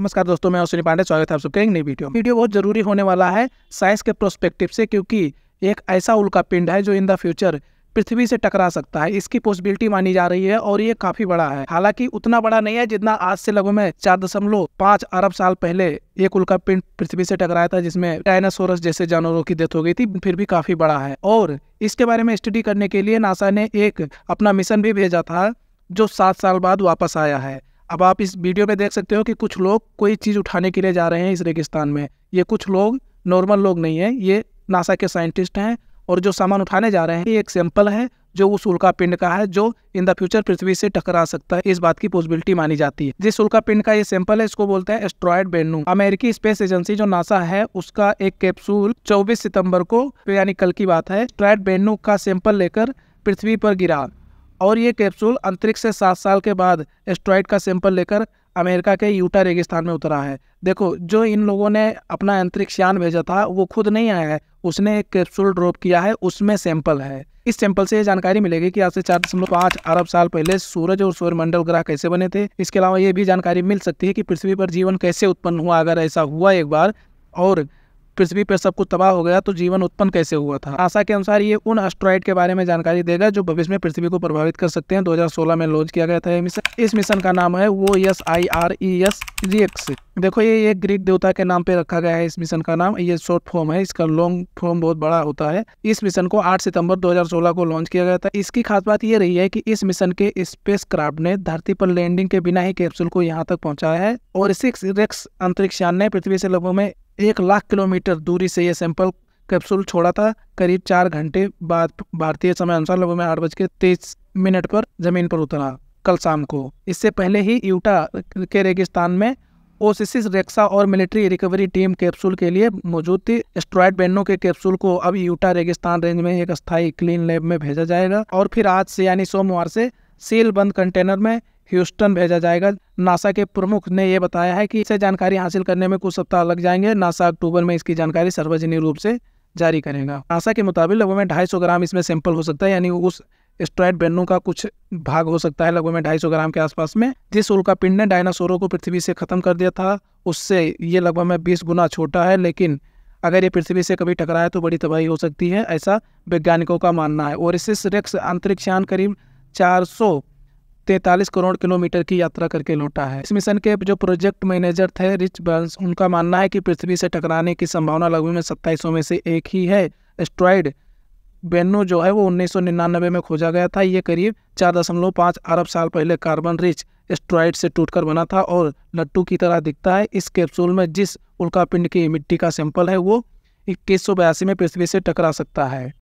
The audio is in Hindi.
नमस्कार दोस्तों मैं अश्विनी पांडे स्वागत है आप सबके एक नई वीडियो वीडियो बहुत जरूरी होने वाला है साइंस के प्रोस्पेक्टिव से क्योंकि एक ऐसा उल्का पिंड है जो इन द फ्यूचर पृथ्वी से टकरा सकता है इसकी पॉसिबिलिटी मानी जा रही है और ये काफी बड़ा है हालांकि उतना बड़ा नहीं है जितना आज से लगभग में चार दशमलव पांच अरब साल पहले एक उल्का पिंड पृथ्वी से टकराया था जिसमें डायनासोरस जैसे जानवरों की डेथ हो गई थी फिर भी काफी बड़ा है और इसके बारे में स्टडी करने के लिए नासा ने एक अपना मिशन भी भेजा था जो सात साल बाद वापस आया है अब आप इस वीडियो में देख सकते हो कि कुछ लोग कोई चीज़ उठाने के लिए जा रहे हैं इस रेगिस्तान में ये कुछ लोग नॉर्मल लोग नहीं हैं ये नासा के साइंटिस्ट हैं और जो सामान उठाने जा रहे हैं ये एक सैंपल है जो उस उल्का पिंड का है जो इन द फ्यूचर पृथ्वी से टकरा सकता है इस बात की पॉसिबिलिटी मानी जाती है जिस उल्का पिंड का ये सैंपल है इसको बोलते हैं एस्ट्रॉयड बेनू अमेरिकी स्पेस एजेंसी जो नासा है उसका एक कैप्सूल 24 सितंबर को यानी कल की बात है एस्ट्रॉयड बेनू का सैंपल लेकर पृथ्वी पर गिरा और ये कैप्सूल अंतरिक्ष से सात साल के बाद एस्ट्रॉइड का सैंपल लेकर अमेरिका के यूटा रेगिस्तान में उतरा है देखो जो इन लोगों ने अपना अंतरिक्ष यान भेजा था वो खुद नहीं आया है उसने एक कैप्सूल ड्रॉप किया है उसमें सैंपल है इस सैंपल से ये जानकारी मिलेगी कि आज से चार दशमलव पाँच अरब साल पहले सूरज और मंडल ग्रह कैसे बने थे इसके अलावा ये भी जानकारी मिल सकती है कि पृथ्वी पर जीवन कैसे उत्पन्न हुआ अगर ऐसा हुआ एक बार और पृथ्वी पर सब कुछ तबाह हो गया तो जीवन उत्पन्न कैसे हुआ था आशा के अनुसार ये उन एस्ट्रॉइड के बारे में जानकारी देगा जो भविष्य में पृथ्वी को प्रभावित कर सकते हैं 2016 में लॉन्च किया गया था मिशन इस मिशन का नाम है वो S I R E S G X देखो ये एक ग्रीक देवता के नाम पे रखा गया है इस मिशन का नाम ये शॉर्ट फॉर्म है इसका लॉन्ग फॉर्म बहुत बड़ा होता है इस मिशन को 8 सितंबर 2016 को लॉन्च किया गया था इसकी खास बात ये रही है कि इस मिशन के स्पेस क्राफ्ट ने धरती पर लैंडिंग के बिना ही कैप्सूल को यहाँ तक पहुँचाया है और सिक्स रेक्स अंतरिक्ष यान ने पृथ्वी से लगभग में एक लाख किलोमीटर दूरी से यह सैंपल कैप्सूल छोड़ा था करीब चार घंटे बाद भारतीय समय अनुसार लगभग आठ बज के तेईस मिनट पर जमीन पर उतरा कल शाम को इससे पहले ही यूटा के रेगिस्तान में ओसिस रेक्सा और मिलिट्री रिकवरी टीम कैप्सूल के लिए मौजूद थी एस्ट्रॉयड बैनों के कैप्सूल को अब यूटा रेगिस्तान रेंज में एक स्थायी क्लीन लैब में भेजा जाएगा और फिर आज से यानी सोमवार से सील बंद कंटेनर में ह्यूस्टन भेजा जाएगा नासा के प्रमुख ने यह बताया है कि इससे जानकारी हासिल करने में कुछ सप्ताह लग जाएंगे नासा अक्टूबर में इसकी जानकारी सार्वजनिक रूप से जारी करेगा नासा के मुताबिक लगभग में ढाई ग्राम इसमें सैंपल हो सकता है यानी उस स्ट्रॉइड बेनो का कुछ भाग हो सकता है लगभग में ढाई ग्राम के आसपास में जिस उल्का पिंड ने डायनासोरों को पृथ्वी से खत्म कर दिया था उससे ये लगभग में बीस गुना छोटा है लेकिन अगर ये पृथ्वी से कभी टकराए तो बड़ी तबाही हो सकती है ऐसा वैज्ञानिकों का मानना है और इससे रेक्स अंतरिक्षयान करीब 400 तैतालीस करोड़ किलोमीटर की यात्रा करके लौटा है इस मिशन के जो प्रोजेक्ट मैनेजर थे रिच बर्न्स उनका मानना है कि पृथ्वी से टकराने की संभावना लगभग में सत्ताईसों में से एक ही है एस्ट्रॉयड बेनो जो है वो 1999 में खोजा गया था ये करीब चार दशमलव पाँच अरब साल पहले कार्बन रिच एस्ट्रॉयड से टूटकर बना था और लट्टू की तरह दिखता है इस कैप्सूल में जिस उल्का पिंड की मिट्टी का सैंपल है वो इक्कीस में पृथ्वी से टकरा सकता है